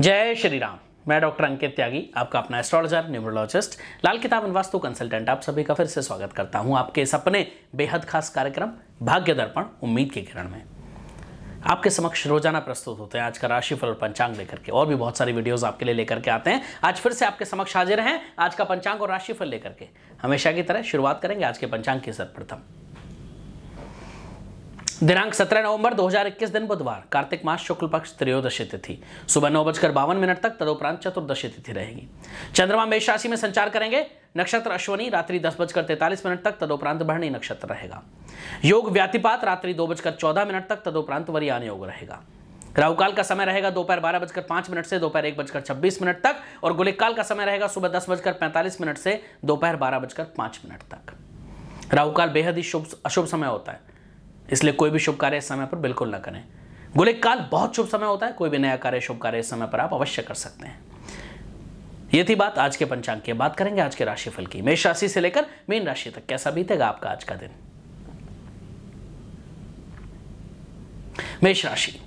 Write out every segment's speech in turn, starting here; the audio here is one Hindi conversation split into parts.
जय श्री राम मैं डॉक्टर अंकित त्यागी आपका अपना एस्ट्रोलॉजर न्यूमरोलॉजिस्ट लाल किताब वास्तु कंसल्टेंट आप सभी का फिर से स्वागत करता हूं आपके इस अपने बेहद खास कार्यक्रम भाग्य दर्पण उम्मीद के किरण में आपके समक्ष रोजाना प्रस्तुत होते हैं आज का राशिफल और पंचांग लेकर के और भी बहुत सारी वीडियोस आपके लिए लेकर के आते हैं आज फिर से आपके समक्ष हाजिर हैं आज का पंचांग और राशिफल लेकर के हमेशा की तरह शुरुआत करेंगे आज के पंचांग की सर्वप्रथम दिनांक 17 नवंबर 2021 दिन बुधवार कार्तिक मास शुक्ल पक्ष त्रयोदशी तिथि सुबह नौ बजकर बावन मिनट तक तदोपरांत चतुर्दशी तिथि रहेगी चंद्रमा मेष राशि में संचार करेंगे नक्षत्र अश्वनी रात्रि दस बजकर तैतालीस मिनट तक तदोपरांत भरणी नक्षत्र रहेगा योग व्यातिपात रात्रि दो बजकर चौदह मिनट तक तदोपरांत वरियान योग रहेगा राहुकाल का समय रहेगा दोपहर बारह बजकर पांच मिनट से दोपहर एक बजकर छब्बीस मिनट तक और गुलिक काल का समय रहेगा सुबह दस बजकर पैंतालीस मिनट से दोपहर बारह बजकर पांच मिनट तक राहुकाल बेहद ही शुभ अशुभ समय होता है इसलिए कोई भी शुभ कार्य इस समय पर बिल्कुल ना करें गुलिक काल बहुत शुभ समय होता है कोई भी नया कार्य शुभ कार्य इस समय पर आप अवश्य कर सकते हैं ये थी बात आज के पंचांग की बात करेंगे आज के राशिफल की मेष राशि से लेकर मीन राशि तक कैसा बीतेगा आपका आज का दिन मेष राशि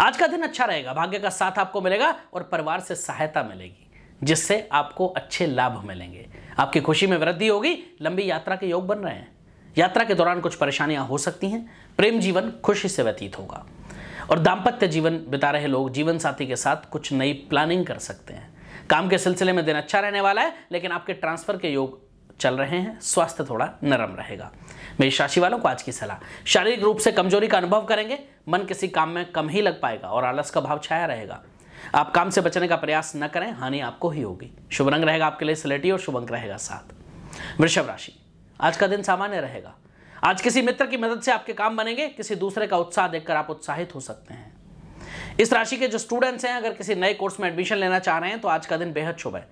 आज का दिन अच्छा रहेगा भाग्य का साथ आपको मिलेगा और परिवार से सहायता मिलेगी जिससे आपको अच्छे लाभ मिलेंगे आपकी खुशी में वृद्धि होगी लंबी यात्रा के योग बन रहे हैं यात्रा के दौरान कुछ परेशानियां हो सकती हैं प्रेम जीवन खुशी से व्यतीत होगा और दाम्पत्य जीवन बिता रहे लोग जीवन साथी के साथ कुछ नई प्लानिंग कर सकते हैं काम के सिलसिले में दिन अच्छा रहने वाला है लेकिन आपके ट्रांसफर के योग चल रहे हैं स्वास्थ्य थोड़ा नरम रहेगा मेष राशि वालों को आज की सलाह शारीरिक रूप से कमजोरी का अनुभव करेंगे मन किसी काम में कम ही लग पाएगा और आलस का भाव छाया रहेगा आप काम से बचने का प्रयास न करें हानि आपको ही होगी शुभ रंग रहेगा आपके लिए स्लेटी और शुभ अंक रहेगा साथ वृषभ राशि आज का दिन सामान्य रहेगा आज किसी मित्र की मदद से आपके काम बनेंगे किसी दूसरे का उत्साह देखकर आप उत्साहित हो सकते हैं इस राशि के जो स्टूडेंट्स हैं अगर किसी नए कोर्स में एडमिशन लेना चाह रहे हैं तो आज का दिन बेहद शुभ है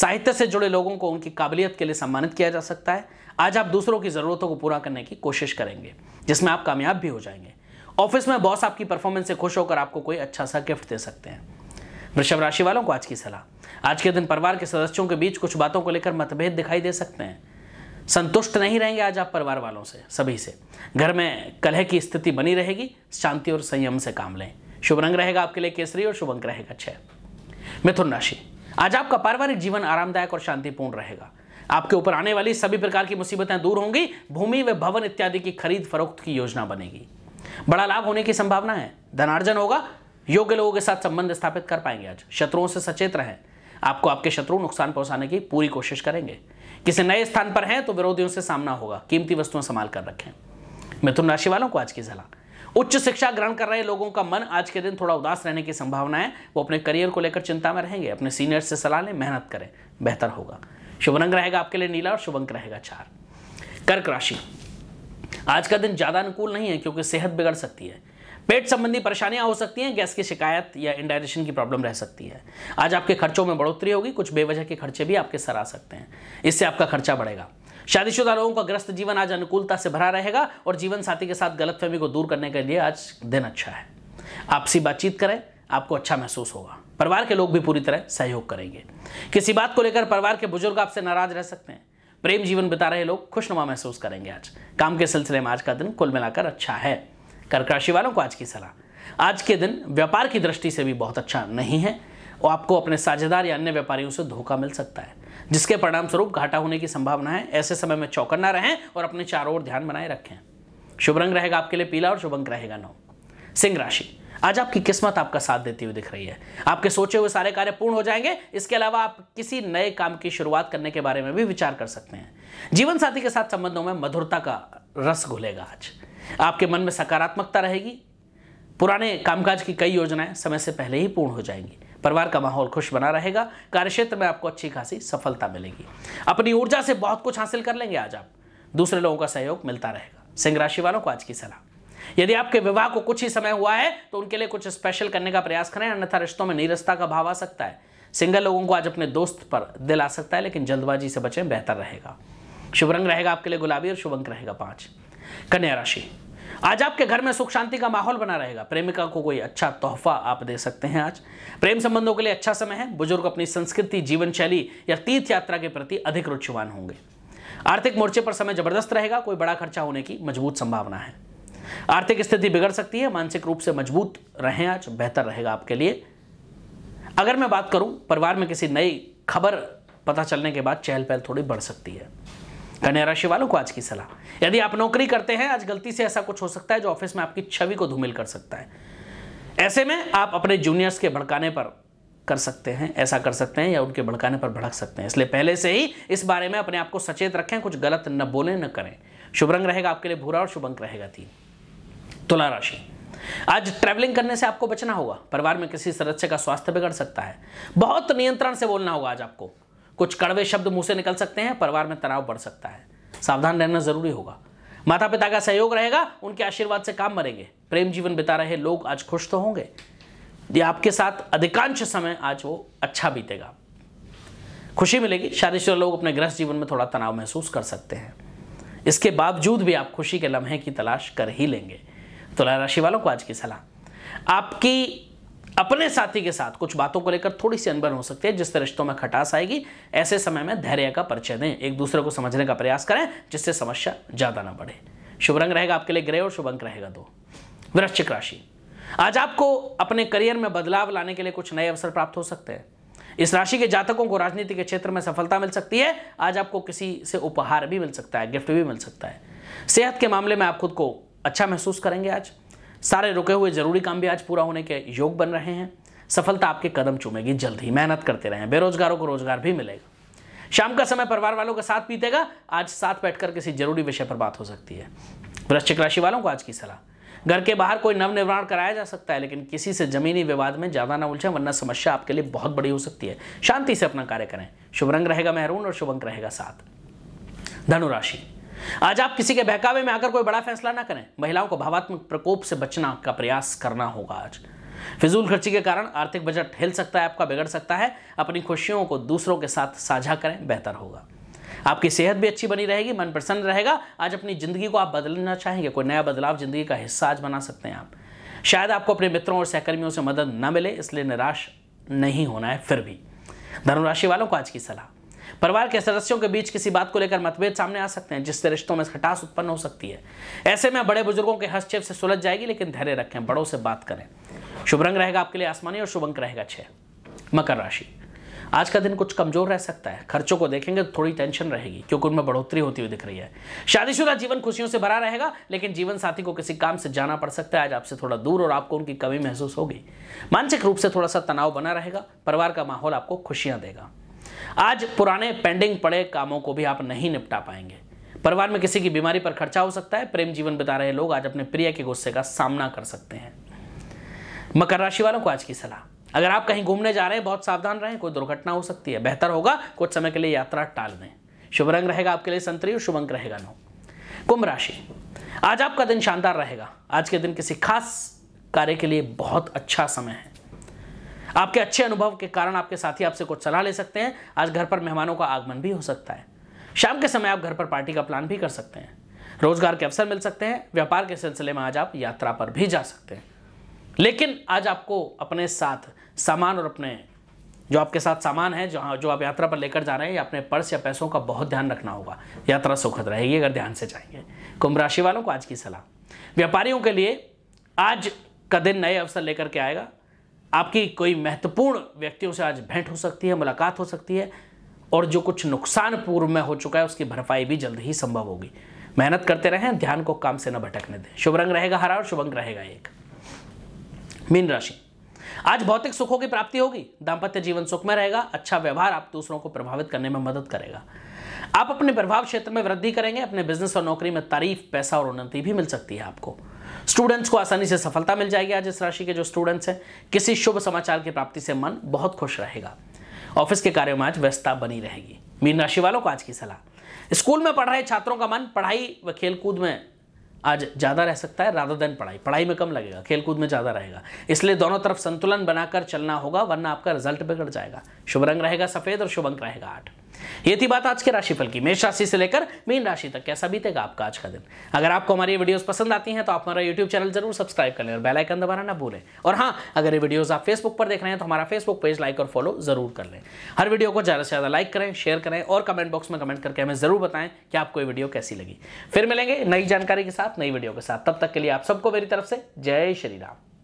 साहित्य से जुड़े लोगों को उनकी काबिलियत के लिए सम्मानित किया जा सकता है आज आप दूसरों की ज़रूरतों को पूरा करने की कोशिश करेंगे जिसमें आप कामयाब भी हो जाएंगे ऑफिस में बॉस आपकी परफॉर्मेंस से खुश होकर आपको कोई अच्छा सा गिफ्ट दे सकते हैं वृषभ राशि वालों को आज की सलाह आज के दिन परिवार के सदस्यों के बीच कुछ बातों को लेकर मतभेद दिखाई दे सकते हैं संतुष्ट नहीं रहेंगे आज आप परिवार वालों से सभी से घर में कलह की स्थिति बनी रहेगी शांति और संयम से काम लें शुभ रंग रहेगा आपके लिए केसरी और शुभ अंक रहेगा छह मिथुन राशि आज आपका पारिवारिक जीवन आरामदायक और शांतिपूर्ण रहेगा आपके ऊपर आने वाली सभी प्रकार की मुसीबतें दूर होंगी भूमि व भवन इत्यादि की खरीद फरोख्त की योजना बनेगी बड़ा लाभ होने की संभावना है धनार्जन होगा योग्य लोगों के साथ संबंध स्थापित कर पाएंगे आज शत्रुओं से सचेत रहें आपको आपके शत्रु नुकसान पहुंचाने की पूरी कोशिश करेंगे किसी नए स्थान पर हैं तो विरोधियों से सामना होगा कीमती वस्तुएं संभाल कर रखें मिथुन राशि वालों को आज की सलाह उच्च शिक्षा ग्रहण कर रहे लोगों का मन आज के दिन थोड़ा उदास रहने की संभावना है वो अपने करियर को लेकर चिंता में रहेंगे अपने सीनियर से सलाह लें मेहनत करें बेहतर होगा शुभ रंग रहेगा आपके लिए नीला और शुभ अंक रहेगा चार कर्क राशि आज का दिन ज़्यादा अनुकूल नहीं है क्योंकि सेहत बिगड़ सकती है पेट संबंधी परेशानियां हो सकती हैं गैस की शिकायत या इंडाइजेशन की प्रॉब्लम रह सकती है आज आपके खर्चों में बढ़ोतरी होगी कुछ बेवजह के खर्चे भी आपके सर आ सकते हैं इससे आपका खर्चा बढ़ेगा शादीशुदा लोगों का ग्रस्त जीवन आज अनुकूलता से भरा रहेगा और जीवन साथी के साथ गलतफहमी को दूर करने के लिए आज दिन अच्छा है आपसी बातचीत करें आपको अच्छा महसूस होगा परिवार के लोग भी पूरी तरह सहयोग करेंगे किसी बात को लेकर परिवार के बुजुर्ग आपसे नाराज रह सकते हैं प्रेम जीवन बिता रहे लोग खुशनुमा महसूस करेंगे आज काम के सिलसिले में आज का दिन कुल मिलाकर अच्छा है कर्क राशि वालों को आज की सलाह आज के दिन व्यापार की दृष्टि से भी बहुत अच्छा नहीं है और आपको अपने साझेदार या अन्य व्यापारियों से धोखा मिल सकता है जिसके परिणाम स्वरूप घाटा होने की संभावना है ऐसे समय में चौकन ना रहें और अपने चारों ओर ध्यान बनाए रखें शुभ रंग रहेगा आपके लिए पीला और शुभ अंक रहेगा नौ सिंह राशि आज आपकी किस्मत आपका साथ देती हुई दिख रही है आपके सोचे हुए सारे कार्य पूर्ण हो जाएंगे इसके अलावा आप किसी नए काम की शुरुआत करने के बारे में भी विचार कर सकते हैं जीवन साथी के साथ संबंधों में मधुरता का रस घुलेगा आज आपके मन में सकारात्मकता रहेगी पुराने कामकाज की कई योजनाएं समय से पहले ही पूर्ण हो जाएंगी परिवार का माहौल खुश बना रहेगा कार्यक्षेत्र में आपको अच्छी खासी सफलता मिलेगी अपनी ऊर्जा से बहुत कुछ हासिल कर लेंगे आज आप दूसरे लोगों का सहयोग मिलता रहेगा सिंह राशि वालों को आज की सलाह यदि आपके विवाह को कुछ ही समय हुआ है तो उनके लिए कुछ स्पेशल करने का प्रयास करें अन्यथा रिश्तों में नीरसता का भाव आ सकता है सिंगल लोगों को आज अपने दोस्त पर दिल आ सकता है लेकिन जल्दबाजी से बचें बेहतर रहेगा शुभ रंग रहेगा आपके लिए गुलाबी और शुभ अंक रहेगा पांच कन्या राशि आज आपके घर में सुख शांति का माहौल बना रहेगा प्रेमिका को कोई अच्छा तोहफा आप दे सकते हैं आज प्रेम संबंधों के लिए अच्छा समय है बुजुर्ग अपनी संस्कृति जीवन शैली या तीर्थ यात्रा के प्रति अधिक रुचिवान होंगे आर्थिक मोर्चे पर समय जबरदस्त रहेगा कोई बड़ा खर्चा होने की मजबूत संभावना है आर्थिक स्थिति बिगड़ सकती है मानसिक रूप से मजबूत रहें आज बेहतर रहेगा आपके लिए अगर मैं बात करूं परिवार में किसी नई खबर पता चलने के बाद चहल पहल थोड़ी बढ़ सकती है कन्या राशि वालों को आज की सलाह यदि आप नौकरी करते हैं आज गलती से ऐसा कुछ हो सकता है जो ऑफिस में आपकी छवि को धूमिल कर सकता है ऐसे में आप अपने जूनियर्स के भड़काने पर कर सकते हैं ऐसा कर सकते हैं या उनके भड़काने पर भड़क सकते हैं इसलिए पहले से ही इस बारे में अपने आप को सचेत रखें कुछ गलत न बोलें न करें शुभ रंग रहेगा आपके लिए भूरा और शुभ अंक रहेगा तीन तुला राशि आज ट्रैवलिंग करने से आपको बचना होगा परिवार में किसी सदस्य का स्वास्थ्य बिगड़ सकता है बहुत नियंत्रण से बोलना होगा आज आपको कुछ कड़वे शब्द मुंह से निकल सकते हैं परिवार में तनाव बढ़ सकता है सावधान रहना जरूरी होगा माता पिता का सहयोग रहेगा उनके आशीर्वाद से काम मरेंगे प्रेम जीवन बिता रहे लोग आज खुश तो होंगे ये आपके साथ अधिकांश समय आज वो अच्छा बीतेगा खुशी मिलेगी शादीशुदा लोग अपने गृहस्थ जीवन में थोड़ा तनाव महसूस कर सकते हैं इसके बावजूद भी आप खुशी के लम्हे की तलाश कर ही लेंगे तुला तो राशि वालों को आज की सलाह आपकी अपने साथी के साथ कुछ बातों को लेकर थोड़ी सी अनबन हो सकती है जिससे रिश्तों में खटास आएगी ऐसे समय में धैर्य का परिचय दें एक दूसरे को समझने का प्रयास करें जिससे समस्या ज़्यादा ना बढ़े शुभ रंग रहेगा आपके लिए ग्रह और शुभ अंक रहेगा दो वृश्चिक राशि आज आपको अपने करियर में बदलाव लाने के लिए कुछ नए अवसर प्राप्त हो सकते हैं इस राशि के जातकों को राजनीति के क्षेत्र में सफलता मिल सकती है आज आपको किसी से उपहार भी मिल सकता है गिफ्ट भी मिल सकता है सेहत के मामले में आप खुद को अच्छा महसूस करेंगे आज सारे रुके हुए जरूरी काम भी आज पूरा होने के योग बन रहे हैं सफलता आपके कदम चूमेगी जल्द ही मेहनत करते रहें बेरोजगारों को रोजगार भी मिलेगा शाम का समय परिवार वालों के साथ पीतेगा आज साथ बैठकर किसी जरूरी विषय पर बात हो सकती है वृश्चिक राशि वालों को आज की सलाह घर के बाहर कोई नवनिर्माण कराया जा सकता है लेकिन किसी से जमीनी विवाद में ज्यादा ना उलझे वरना समस्या आपके लिए बहुत बड़ी हो सकती है शांति से अपना कार्य करें शुभ रंग रहेगा मेहरून और शुभ अंक रहेगा साथ धनुराशि आज आप किसी के बहकावे में आकर कोई बड़ा फैसला ना करें महिलाओं को भावात्मक प्रकोप से बचना का प्रयास करना होगा आज फिजूल खर्ची के कारण आर्थिक बजट हिल सकता है आपका बिगड़ सकता है अपनी खुशियों को दूसरों के साथ साझा करें बेहतर होगा आपकी सेहत भी अच्छी बनी रहेगी मन प्रसन्न रहेगा आज अपनी ज़िंदगी को आप बदलना चाहेंगे कोई नया बदलाव ज़िंदगी का हिस्सा आज बना सकते हैं आप शायद आपको अपने मित्रों और सहकर्मियों से मदद न मिले इसलिए निराश नहीं होना है फिर भी धनुराशि वालों को आज की सलाह परिवार के सदस्यों के बीच किसी बात को लेकर मतभेद सामने आ सकते हैं जिससे रिश्तों में खटास उत्पन्न हो सकती है ऐसे में बड़े बुजुर्गों के हस्तक्षेप से सुलझ जाएगी लेकिन धैर्य रखें बड़ों से बात करें शुभ रंग रहेगा आपके लिए आसमानी और शुभ अंक रहेगा छह मकर राशि आज का दिन कुछ कमजोर रह सकता है खर्चों को देखेंगे तो थोड़ी टेंशन रहेगी क्योंकि उनमें बढ़ोतरी होती हुई दिख रही है शादीशुदा जीवन खुशियों से भरा रहेगा लेकिन जीवन साथी को किसी काम से जाना पड़ सकता है आज आपसे थोड़ा दूर और आपको उनकी कमी महसूस होगी मानसिक रूप से थोड़ा सा तनाव बना रहेगा परिवार का माहौल आपको खुशियां देगा आज पुराने पेंडिंग पड़े कामों को भी आप नहीं निपटा पाएंगे परिवार में किसी की बीमारी पर खर्चा हो सकता है प्रेम जीवन बिता रहे लोग आज अपने प्रिय के गुस्से का सामना कर सकते हैं मकर राशि वालों को आज की सलाह अगर आप कहीं घूमने जा रहे हैं बहुत सावधान रहें कोई दुर्घटना हो सकती है बेहतर होगा कुछ समय के लिए यात्रा टाल दें शुभ रंग रहेगा आपके लिए संतरी और शुभ अंक रहेगा नौ कुंभ राशि आज आपका दिन शानदार रहेगा आज के दिन किसी खास कार्य के लिए बहुत अच्छा समय है आपके अच्छे अनुभव के कारण आपके साथी आपसे कुछ सलाह ले सकते हैं आज घर पर मेहमानों का आगमन भी हो सकता है शाम के समय आप घर पर पार्टी का प्लान भी कर सकते हैं रोजगार के अवसर मिल सकते हैं व्यापार के सिलसिले में आज आप यात्रा पर भी जा सकते हैं लेकिन आज आपको अपने साथ सामान और अपने जो आपके साथ सामान है जो जो आप यात्रा पर लेकर जा रहे हैं या अपने पर्स या पैसों का बहुत ध्यान रखना होगा यात्रा सुखद रहेगी अगर ध्यान से जाएंगे कुंभ राशि वालों को आज की सलाह व्यापारियों के लिए आज का दिन नए अवसर लेकर के आएगा आपकी कोई महत्वपूर्ण व्यक्तियों से आज भेंट हो सकती है मुलाकात हो सकती है और जो कुछ नुकसान पूर्व में हो चुका है उसकी भरपाई भी जल्द ही संभव होगी मेहनत करते रहें ध्यान को काम से न भटकने दें शुभ रंग रहेगा हरा और शुभ अंक रहेगा एक मीन राशि आज भौतिक सुखों की प्राप्ति होगी दाम्पत्य जीवन सुख में रहेगा अच्छा व्यवहार आप दूसरों को प्रभावित करने में मदद करेगा आप अपने प्रभाव क्षेत्र में वृद्धि करेंगे अपने बिजनेस और नौकरी में तारीफ पैसा और उन्नति भी मिल सकती है आपको स्टूडेंट्स को आसानी से सफलता मिल जाएगी आज इस राशि के जो स्टूडेंट्स हैं किसी शुभ समाचार की प्राप्ति से मन बहुत खुश रहेगा ऑफिस के कार्यों में आज व्यस्तता बनी रहेगी मीन राशि वालों को आज की सलाह स्कूल में पढ़ रहे छात्रों का मन पढ़ाई व खेलकूद में आज ज़्यादा रह सकता है राधा देन पढ़ाई पढ़ाई में कम लगेगा खेलकूद में ज़्यादा रहेगा इसलिए दोनों तरफ संतुलन बनाकर चलना होगा वरना आपका रिजल्ट बिगड़ जाएगा शुभ रंग रहेगा सफ़ेद और शुभ अंक रहेगा आठ ये थी बात आज के राशिफल की मेष राशि से लेकर मीन राशि तक कैसा बीतेगा आपका आज का दिन अगर आपको हमारी वीडियोस पसंद आती हैं तो आप हमारा यूट्यूब चैनल जरूर सब्सक्राइब कर लें और बेल आइकन दबाना ना भूलें और हाँ अगर ये वीडियोस आप फेसबुक पर देख रहे हैं तो हमारा फेसबुक पेज लाइक और फॉलो जरूर कर लें हर वीडियो को ज़्यादा से ज़्यादा लाइक करें शेयर करें और कमेंट बॉक्स में कमेंट करके हमें ज़रूर बताएं कि आपको ये वीडियो कैसी लगी फिर मिलेंगे नई जानकारी के साथ नई वीडियो के साथ तब तक के लिए आप सबको मेरी तरफ से जय श्री राम